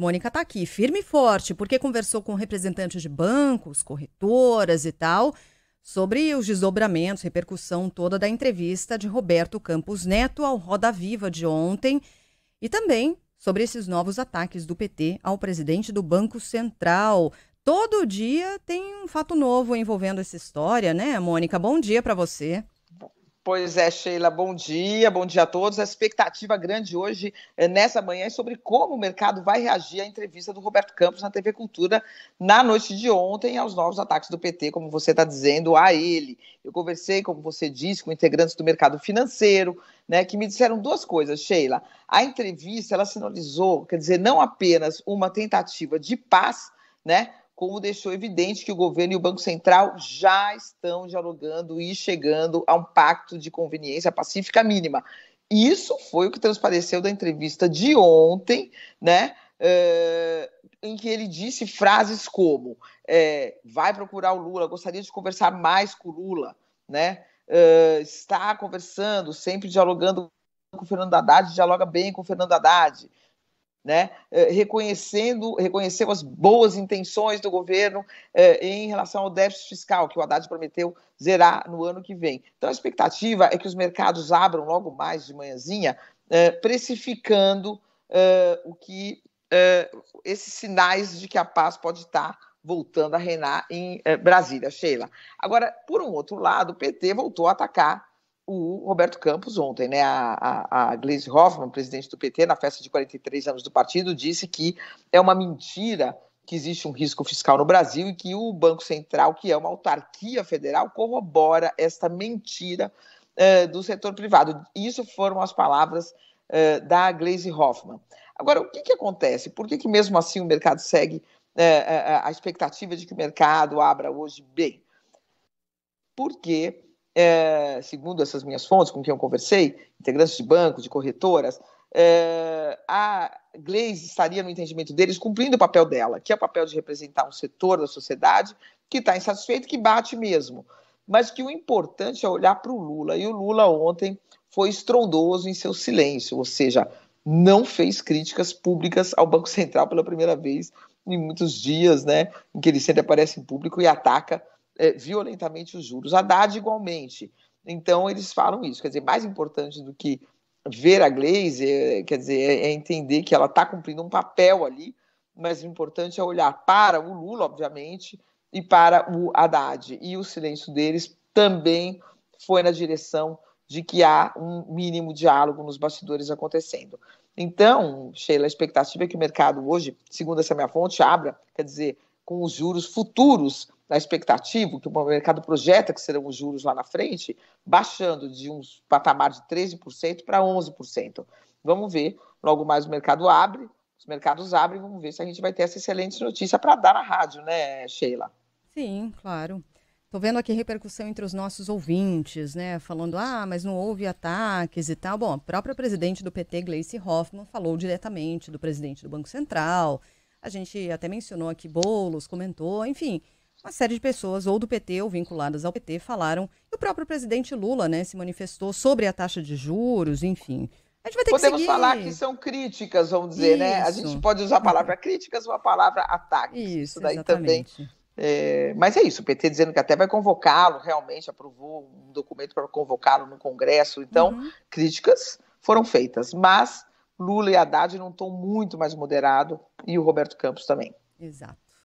Mônica está aqui, firme e forte, porque conversou com representantes de bancos, corretoras e tal, sobre os desdobramentos, repercussão toda da entrevista de Roberto Campos Neto ao Roda Viva de ontem e também sobre esses novos ataques do PT ao presidente do Banco Central. Todo dia tem um fato novo envolvendo essa história, né, Mônica? Bom dia para você. Pois é, Sheila, bom dia, bom dia a todos. A expectativa grande hoje, eh, nessa manhã, é sobre como o mercado vai reagir à entrevista do Roberto Campos na TV Cultura na noite de ontem aos novos ataques do PT, como você está dizendo, a ele. Eu conversei, como você disse, com integrantes do mercado financeiro, né, que me disseram duas coisas, Sheila. A entrevista, ela sinalizou, quer dizer, não apenas uma tentativa de paz, né, como deixou evidente que o governo e o Banco Central já estão dialogando e chegando a um pacto de conveniência pacífica mínima. Isso foi o que transpareceu da entrevista de ontem, né? Eh, em que ele disse frases como: é, vai procurar o Lula, gostaria de conversar mais com o Lula, né? Eh, está conversando, sempre dialogando com o Fernando Haddad, dialoga bem com o Fernando Haddad né, eh, reconhecendo, reconheceu as boas intenções do governo eh, em relação ao déficit fiscal que o Haddad prometeu zerar no ano que vem. Então a expectativa é que os mercados abram logo mais de manhãzinha, eh, precificando eh, o que eh, esses sinais de que a paz pode estar voltando a reinar em eh, Brasília, Sheila. Agora, por um outro lado, o PT voltou a atacar o Roberto Campos ontem, né? A, a, a Hoffmann, presidente do PT, na festa de 43 anos do partido, disse que é uma mentira que existe um risco fiscal no Brasil e que o Banco Central, que é uma autarquia federal, corrobora esta mentira uh, do setor privado. Isso foram as palavras uh, da Gleisi Hoffmann. Agora, o que, que acontece? Por que, que mesmo assim o mercado segue uh, a expectativa de que o mercado abra hoje bem? Porque é, segundo essas minhas fontes com quem eu conversei, integrantes de bancos, de corretoras, é, a Glaze estaria, no entendimento deles, cumprindo o papel dela, que é o papel de representar um setor da sociedade que está insatisfeito, que bate mesmo. Mas que o importante é olhar para o Lula. E o Lula ontem foi estrondoso em seu silêncio, ou seja, não fez críticas públicas ao Banco Central pela primeira vez em muitos dias, né, em que ele sempre aparece em público e ataca é, violentamente os juros. Haddad, igualmente. Então, eles falam isso. Quer dizer, mais importante do que ver a Glaze, é, quer dizer, é, é entender que ela está cumprindo um papel ali, mas o importante é olhar para o Lula, obviamente, e para o Haddad. E o silêncio deles também foi na direção de que há um mínimo diálogo nos bastidores acontecendo. Então, Sheila, a expectativa é que o mercado hoje, segundo essa minha fonte, abra, quer dizer, com os juros futuros na expectativa, que o mercado projeta que serão os juros lá na frente, baixando de um patamar de 13% para 11%. Vamos ver, logo mais o mercado abre, os mercados abrem, vamos ver se a gente vai ter essa excelente notícia para dar na rádio, né, Sheila? Sim, claro. Estou vendo aqui repercussão entre os nossos ouvintes, né? Falando, ah, mas não houve ataques e tal. Bom, a própria presidente do PT, Gleice Hoffmann, falou diretamente do presidente do Banco Central. A gente até mencionou aqui Boulos, comentou, enfim. Uma série de pessoas, ou do PT ou vinculadas ao PT, falaram. E o próprio presidente Lula né, se manifestou sobre a taxa de juros, enfim. A gente vai ter Podemos que seguir. falar que são críticas, vamos dizer, Isso. né? A gente pode usar a palavra críticas ou a palavra ataques. Isso, Isso daí também. É, mas é isso, o PT dizendo que até vai convocá-lo, realmente aprovou um documento para convocá-lo no Congresso. Então, uhum. críticas foram feitas, mas Lula e Haddad num tom muito mais moderado e o Roberto Campos também. Exato.